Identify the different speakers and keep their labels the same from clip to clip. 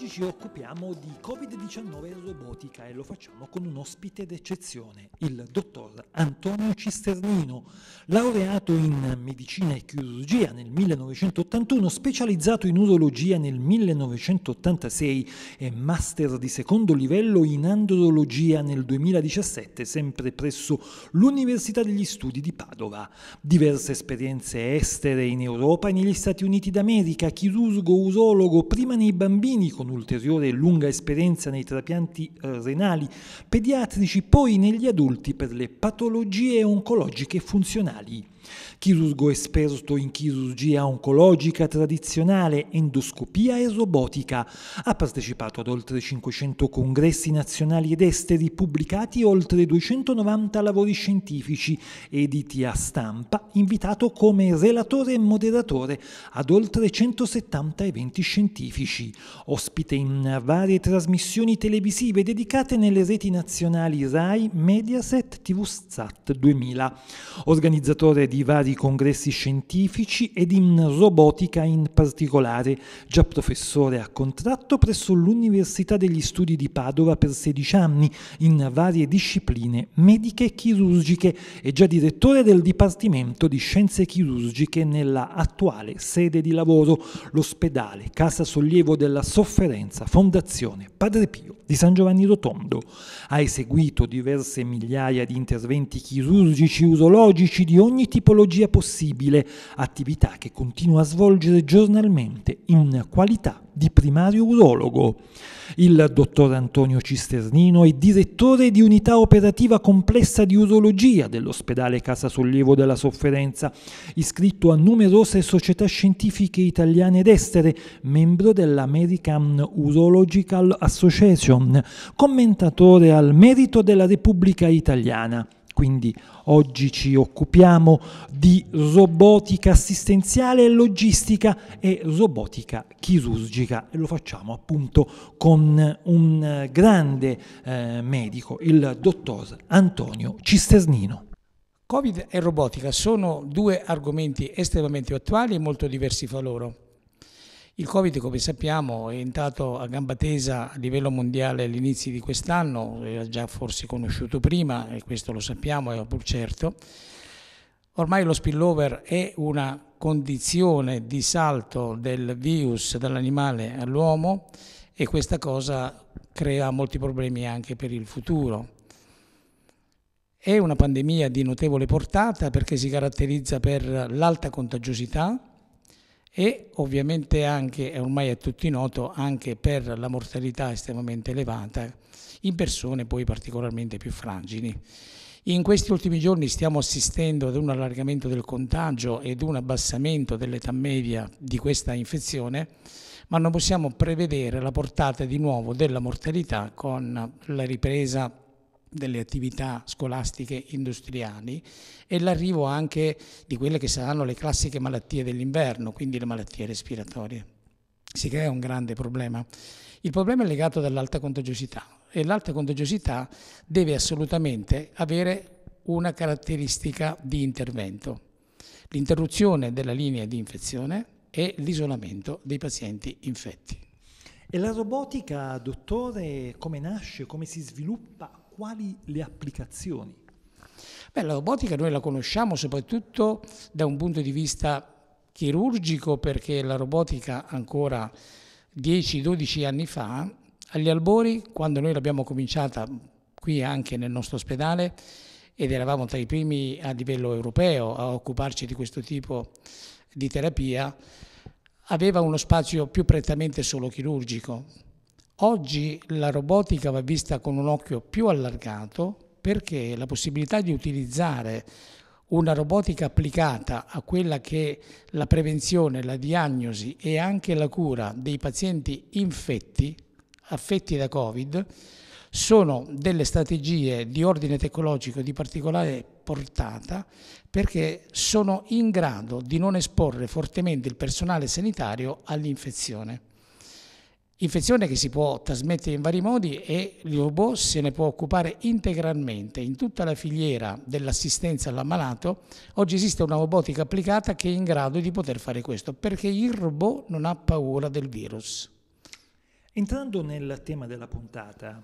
Speaker 1: Oggi ci occupiamo di Covid-19 e robotica e lo facciamo con un ospite d'eccezione, il dottor Antonio Cisternino, laureato in medicina e chirurgia nel 1981, specializzato in urologia nel 1986 e master di secondo livello in andrologia nel 2017, sempre presso l'Università degli Studi di Padova. Diverse esperienze estere in Europa e negli Stati Uniti d'America, chirurgo urologo prima nei bambini con un'ulteriore e lunga esperienza nei trapianti eh, renali pediatrici, poi negli adulti per le patologie oncologiche funzionali. Chirurgo esperto in chirurgia oncologica tradizionale, endoscopia e robotica, ha partecipato ad oltre 500 congressi nazionali ed esteri, pubblicati oltre 290 lavori scientifici, editi a stampa, invitato come relatore e moderatore ad oltre 170 eventi scientifici, ospite in varie trasmissioni televisive dedicate nelle reti nazionali RAI, Mediaset, TV Sat 2000, organizzatore di di vari congressi scientifici ed in robotica in particolare, già professore a contratto presso l'Università degli Studi di Padova per 16 anni in varie discipline mediche e chirurgiche e già direttore del Dipartimento di Scienze Chirurgiche nella attuale sede di lavoro, l'ospedale Casa Sollievo della Sofferenza Fondazione Padre Pio di San Giovanni Rotondo. Ha eseguito diverse migliaia di interventi chirurgici, urologici di ogni tipo tipologia possibile, attività che continua a svolgere giornalmente in qualità di primario urologo. Il dottor Antonio Cisternino è direttore di unità operativa complessa di urologia dell'ospedale Casa Sollievo della Sofferenza, iscritto a numerose società scientifiche italiane ed estere, membro dell'American Urological Association, commentatore al merito della Repubblica Italiana. Quindi oggi ci occupiamo di robotica assistenziale e logistica e robotica chirurgica e lo facciamo appunto con un
Speaker 2: eh, grande eh, medico, il dottor
Speaker 1: Antonio Cisternino.
Speaker 2: Covid e robotica sono due argomenti estremamente attuali e molto diversi fra loro. Il Covid, come sappiamo, è entrato a gamba tesa a livello mondiale all'inizio di quest'anno, era già forse conosciuto prima, e questo lo sappiamo, è pur certo. Ormai lo spillover è una condizione di salto del virus dall'animale all'uomo e questa cosa crea molti problemi anche per il futuro. È una pandemia di notevole portata perché si caratterizza per l'alta contagiosità, e ovviamente anche, ormai è tutti noto, anche per la mortalità estremamente elevata in persone poi particolarmente più fragili. In questi ultimi giorni stiamo assistendo ad un allargamento del contagio ed un abbassamento dell'età media di questa infezione, ma non possiamo prevedere la portata di nuovo della mortalità con la ripresa delle attività scolastiche industriali e l'arrivo anche di quelle che saranno le classiche malattie dell'inverno, quindi le malattie respiratorie. Si crea un grande problema. Il problema è legato all'alta contagiosità e l'alta contagiosità deve assolutamente avere una caratteristica di intervento, l'interruzione della linea di infezione e l'isolamento dei pazienti infetti. E la robotica,
Speaker 1: dottore, come nasce, come si sviluppa? quali le applicazioni?
Speaker 2: Beh, la robotica noi la conosciamo soprattutto da un punto di vista chirurgico perché la robotica ancora 10-12 anni fa, agli albori, quando noi l'abbiamo cominciata qui anche nel nostro ospedale ed eravamo tra i primi a livello europeo a occuparci di questo tipo di terapia, aveva uno spazio più prettamente solo chirurgico Oggi la robotica va vista con un occhio più allargato perché la possibilità di utilizzare una robotica applicata a quella che è la prevenzione, la diagnosi e anche la cura dei pazienti infetti, affetti da Covid, sono delle strategie di ordine tecnologico di particolare portata perché sono in grado di non esporre fortemente il personale sanitario all'infezione. Infezione che si può trasmettere in vari modi e il robot se ne può occupare integralmente in tutta la filiera dell'assistenza all'ammalato. Oggi esiste una robotica applicata che è in grado di poter fare questo perché il robot non ha paura del virus.
Speaker 1: Entrando nel tema della puntata,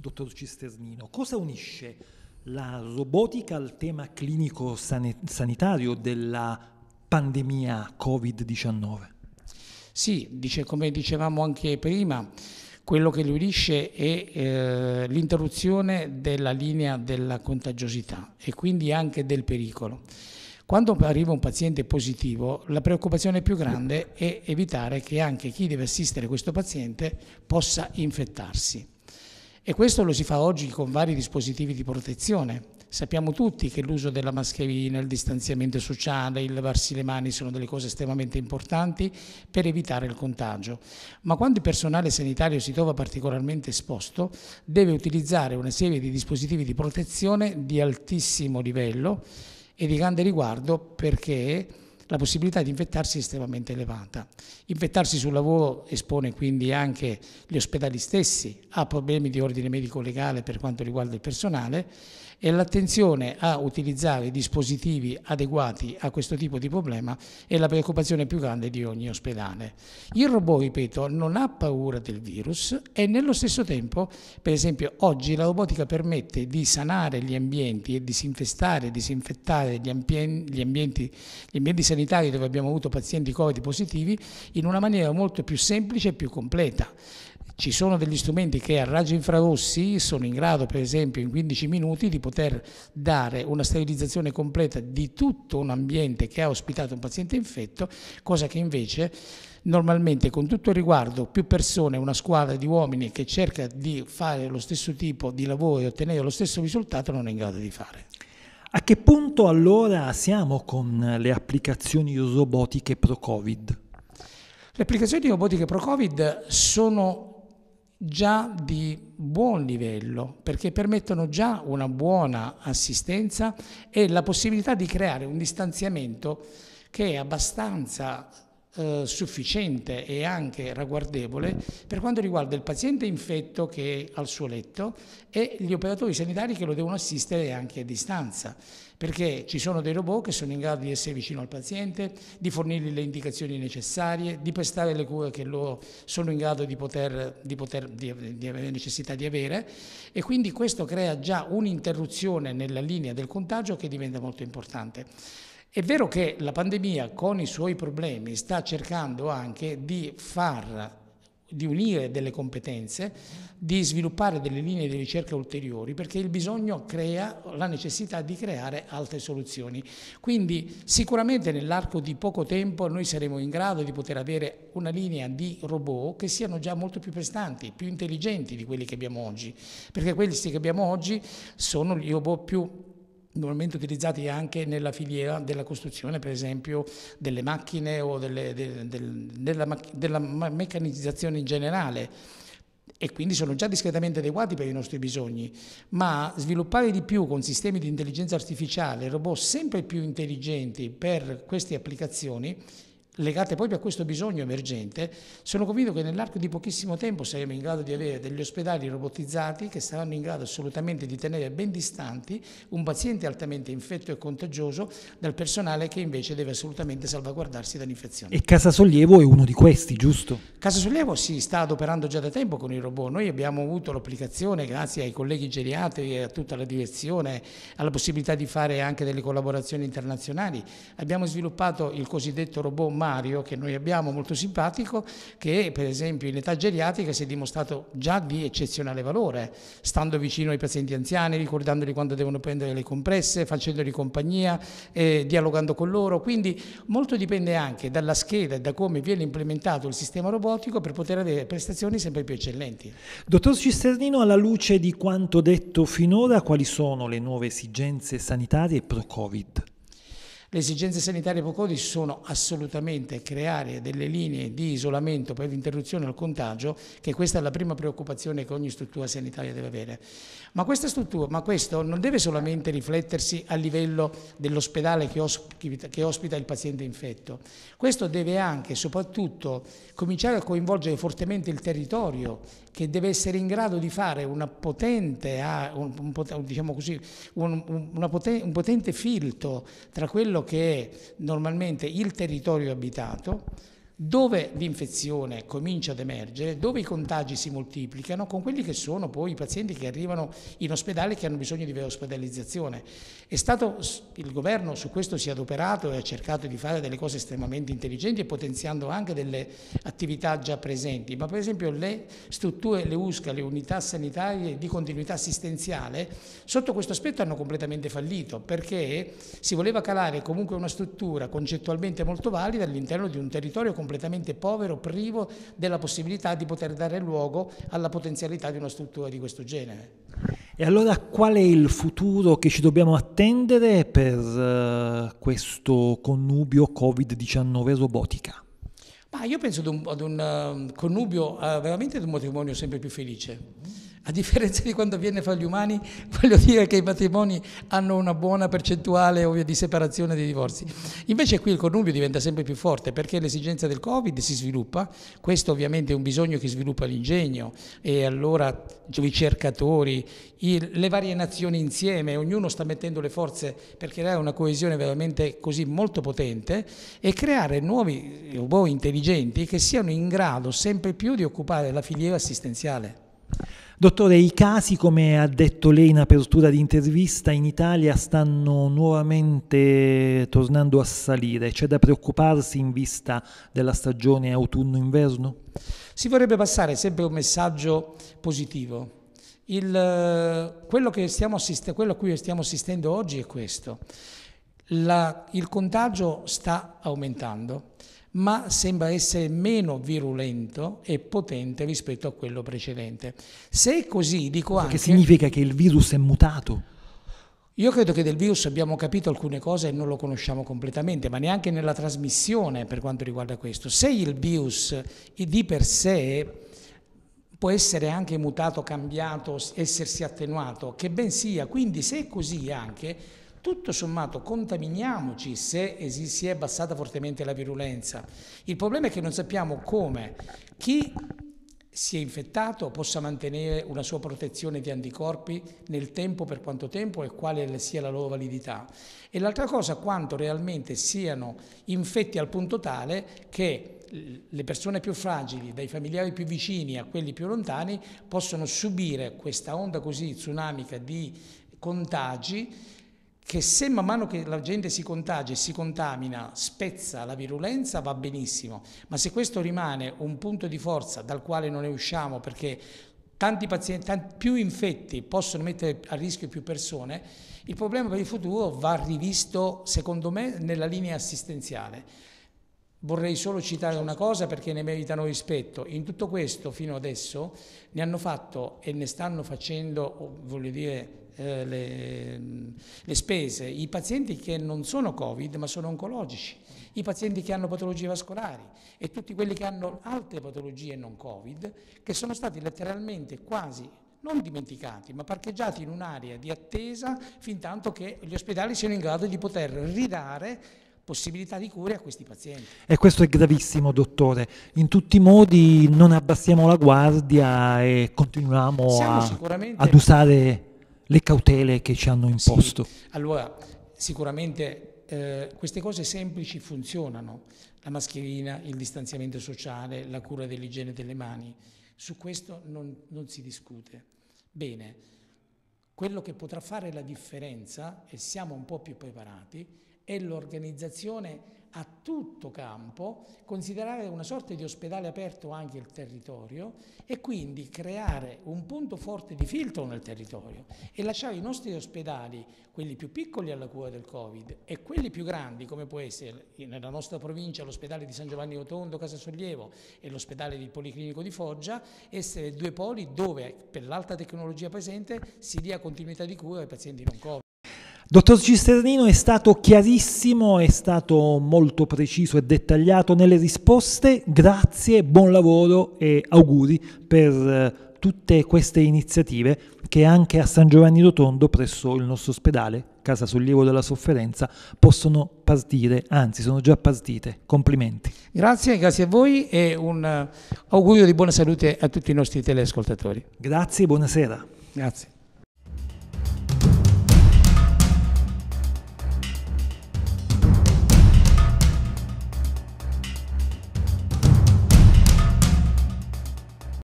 Speaker 1: dottor Cisternino, cosa unisce la robotica al tema clinico sanitario della pandemia
Speaker 2: Covid-19? Sì, dice, come dicevamo anche prima, quello che li unisce è eh, l'interruzione della linea della contagiosità e quindi anche del pericolo. Quando arriva un paziente positivo, la preoccupazione più grande è evitare che anche chi deve assistere questo paziente possa infettarsi. E questo lo si fa oggi con vari dispositivi di protezione. Sappiamo tutti che l'uso della mascherina, il distanziamento sociale, il lavarsi le mani sono delle cose estremamente importanti per evitare il contagio, ma quando il personale sanitario si trova particolarmente esposto deve utilizzare una serie di dispositivi di protezione di altissimo livello e di grande riguardo perché la possibilità di infettarsi è estremamente elevata. Infettarsi sul lavoro espone quindi anche gli ospedali stessi a problemi di ordine medico-legale per quanto riguarda il personale e l'attenzione a utilizzare dispositivi adeguati a questo tipo di problema è la preoccupazione più grande di ogni ospedale. Il robot, ripeto, non ha paura del virus e nello stesso tempo, per esempio, oggi la robotica permette di sanare gli ambienti e disinfestare, disinfettare gli ambienti, gli ambienti, gli ambienti sanitari dove abbiamo avuto pazienti Covid positivi in una maniera molto più semplice e più completa. Ci sono degli strumenti che a raggi infrarossi sono in grado, per esempio, in 15 minuti di poter dare una sterilizzazione completa di tutto un ambiente che ha ospitato un paziente infetto, cosa che invece normalmente con tutto il riguardo più persone, una squadra di uomini che cerca di fare lo stesso tipo di lavoro e ottenere lo stesso risultato non è in grado di fare.
Speaker 1: A che punto allora siamo con le applicazioni robotiche
Speaker 2: pro-Covid? Le applicazioni robotiche pro-Covid sono già di buon livello perché permettono già una buona assistenza e la possibilità di creare un distanziamento che è abbastanza eh, sufficiente e anche ragguardevole per quanto riguarda il paziente infetto che è al suo letto e gli operatori sanitari che lo devono assistere anche a distanza perché ci sono dei robot che sono in grado di essere vicino al paziente, di fornirgli le indicazioni necessarie, di prestare le cure che loro sono in grado di poter, di poter di, di avere necessità di avere e quindi questo crea già un'interruzione nella linea del contagio che diventa molto importante. È vero che la pandemia con i suoi problemi sta cercando anche di far di unire delle competenze, di sviluppare delle linee di ricerca ulteriori, perché il bisogno crea la necessità di creare altre soluzioni. Quindi sicuramente nell'arco di poco tempo noi saremo in grado di poter avere una linea di robot che siano già molto più prestanti, più intelligenti di quelli che abbiamo oggi, perché quelli che abbiamo oggi sono gli robot più normalmente utilizzati anche nella filiera della costruzione, per esempio, delle macchine o delle, de, de, della, della meccanizzazione in generale e quindi sono già discretamente adeguati per i nostri bisogni, ma sviluppare di più con sistemi di intelligenza artificiale, robot sempre più intelligenti per queste applicazioni legate proprio a questo bisogno emergente, sono convinto che nell'arco di pochissimo tempo saremo in grado di avere degli ospedali robotizzati che saranno in grado assolutamente di tenere ben distanti un paziente altamente infetto e contagioso dal personale che invece deve assolutamente salvaguardarsi dall'infezione. E
Speaker 1: Casa Sollievo è uno di questi, giusto?
Speaker 2: Casa Sollievo si sta adoperando già da tempo con i robot. Noi abbiamo avuto l'applicazione, grazie ai colleghi geriatri e a tutta la direzione, alla possibilità di fare anche delle collaborazioni internazionali. Abbiamo sviluppato il cosiddetto robot Mario, che noi abbiamo molto simpatico, che per esempio in età geriatrica si è dimostrato già di eccezionale valore, stando vicino ai pazienti anziani, ricordandoli quando devono prendere le compresse, facendoli compagnia, eh, dialogando con loro. Quindi molto dipende anche dalla scheda e da come viene implementato il sistema robotico per poter avere prestazioni sempre più eccellenti.
Speaker 1: Dottor Cisternino, alla luce di quanto detto finora, quali sono le nuove esigenze sanitarie pro-Covid?
Speaker 2: Le esigenze sanitarie Procodi sono assolutamente creare delle linee di isolamento per l'interruzione al contagio, che questa è la prima preoccupazione che ogni struttura sanitaria deve avere. Ma, struttura, ma questo non deve solamente riflettersi a livello dell'ospedale che, che ospita il paziente infetto, questo deve anche e soprattutto cominciare a coinvolgere fortemente il territorio che deve essere in grado di fare una potente, un, un, diciamo così, un, potente, un potente filtro tra quello che è normalmente il territorio abitato, dove l'infezione comincia ad emergere, dove i contagi si moltiplicano, con quelli che sono poi i pazienti che arrivano in ospedale e che hanno bisogno di ospedalizzazione. Stato, il governo su questo si è adoperato e ha cercato di fare delle cose estremamente intelligenti e potenziando anche delle attività già presenti, ma per esempio le strutture, le USCA, le unità sanitarie di continuità assistenziale, sotto questo aspetto hanno completamente fallito perché si voleva calare comunque una struttura concettualmente molto valida all'interno di un territorio completamente completamente povero, privo della possibilità di poter dare luogo alla potenzialità di una struttura di questo genere.
Speaker 1: E allora qual è il futuro che ci dobbiamo attendere per uh, questo connubio Covid-19 robotica?
Speaker 2: Ma io penso ad un, ad un uh, connubio, uh, veramente ad un matrimonio sempre più felice a differenza di quanto avviene fra gli umani, voglio dire che i matrimoni hanno una buona percentuale ovvio, di separazione e di divorzi. Invece qui il connubio diventa sempre più forte perché l'esigenza del Covid si sviluppa, questo ovviamente è un bisogno che sviluppa l'ingegno e allora i ricercatori, il, le varie nazioni insieme, ognuno sta mettendo le forze per creare una coesione veramente così molto potente e creare nuovi eh, robot intelligenti che siano in grado sempre più di occupare la filiera assistenziale.
Speaker 1: Dottore, i casi, come ha detto lei in apertura di intervista, in Italia stanno nuovamente tornando a salire. C'è da preoccuparsi in vista della stagione autunno-inverno?
Speaker 2: Si vorrebbe passare sempre un messaggio positivo. Il, eh, quello, quello, a cui stiamo assistendo oggi è questo. La, il contagio sta aumentando ma sembra essere meno virulento e potente rispetto a quello precedente. Se è così, dico Perché anche... Che significa
Speaker 1: che il virus è mutato?
Speaker 2: Io credo che del virus abbiamo capito alcune cose e non lo conosciamo completamente, ma neanche nella trasmissione per quanto riguarda questo. Se il virus di per sé può essere anche mutato, cambiato, essersi attenuato, che ben sia, quindi se è così anche tutto sommato contaminiamoci se si è abbassata fortemente la virulenza. Il problema è che non sappiamo come chi si è infettato possa mantenere una sua protezione di anticorpi nel tempo, per quanto tempo e quale sia la loro validità. E l'altra cosa, quanto realmente siano infetti al punto tale che le persone più fragili, dai familiari più vicini a quelli più lontani, possono subire questa onda così tsunamica di contagi che se man mano che la gente si contagia e si contamina spezza la virulenza va benissimo, ma se questo rimane un punto di forza dal quale non ne usciamo perché tanti pazienti, tanti, più infetti possono mettere a rischio più persone, il problema per il futuro va rivisto secondo me nella linea assistenziale. Vorrei solo citare una cosa perché ne meritano rispetto. In tutto questo fino adesso ne hanno fatto e ne stanno facendo, voglio dire, eh, le, le spese, i pazienti che non sono Covid ma sono oncologici, i pazienti che hanno patologie vascolari e tutti quelli che hanno altre patologie non Covid che sono stati letteralmente quasi non dimenticati, ma parcheggiati in un'area di attesa fin tanto che gli ospedali siano in grado di poter ridare possibilità di cure a questi pazienti.
Speaker 1: E questo è gravissimo, dottore. In tutti i modi non abbassiamo la guardia e continuiamo a, ad usare le cautele che ci hanno imposto. Sì.
Speaker 2: Allora, sicuramente eh, queste cose semplici funzionano, la mascherina, il distanziamento sociale, la cura dell'igiene delle mani, su questo non, non si discute. Bene, quello che potrà fare la differenza, e siamo un po' più preparati, è l'organizzazione a tutto campo, considerare una sorta di ospedale aperto anche il territorio e quindi creare un punto forte di filtro nel territorio e lasciare i nostri ospedali, quelli più piccoli alla cura del Covid e quelli più grandi, come può essere nella nostra provincia l'ospedale di San Giovanni Rotondo, Casa Sollievo e l'ospedale di Policlinico di Foggia, essere due poli dove per l'alta tecnologia presente si dia continuità di cura ai pazienti non Covid.
Speaker 1: Dottor Cisternino è stato chiarissimo, è stato molto preciso e dettagliato nelle risposte, grazie, buon lavoro e auguri per eh, tutte queste iniziative che anche a San Giovanni Rotondo presso il nostro ospedale, Casa Sollievo della Sofferenza, possono partire, anzi sono già partite. Complimenti.
Speaker 2: Grazie, grazie a voi e un eh, augurio di buona salute a tutti i nostri teleascoltatori. Grazie, buonasera. Grazie.